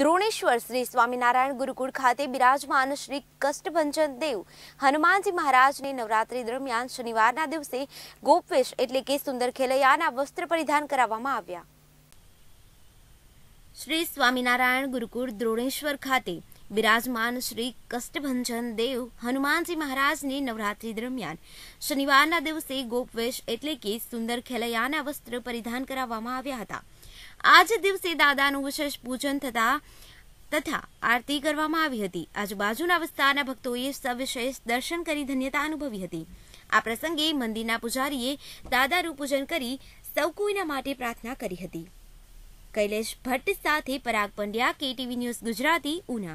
દ્રોણેશ્વર શ્રી સ્વામિનારાયણ ગુરુકુળ ખાતે બિરાજમાન શ્રી કષ્ટભંજન દેવ હનુમાનજી મહારાજને નવરાત્રી દરમિયાન શનિવારના દિવસે ગોપવેશ એટલે કે સુંદર ખેલૈયાના વસ્ત્ર પરિધાન કરાવવામાં આવ્યા શ્રી સ્વામિનારાયણ ગુરુકુળ દ્રોણેશ્વર ખાતે બિરાજમાન શ્રી કષ્ટભંજન દેવ હનુમાનજી મહારાજની નવરાત્રી દરમિયાન શનિવારના દિવસે ગોપવેશ એટલે કે સુંદર ખેલૈયાના વસ્ત્ર પરિધાન કરાવવામાં આવ્યા હતા આજ દિવસે દાદાનું વિશેષ પૂજન થતા તથા આરતી કરવામાં આવી હતી આજુબાજુના વિસ્તારના ભક્તોએ સવિશેષ દર્શન કરી ધન્યતા અનુભવી હતી આ પ્રસંગે મંદિરના પૂજારીએ દાદાનું પૂજન કરી સૌ કોઈના માટે પ્રાર્થના કરી હતી કૈલેશ ભટ્ટ સાથે પરાગ પંડ્યા કેટીવી ન્યૂઝ ગુજરાતી ઉના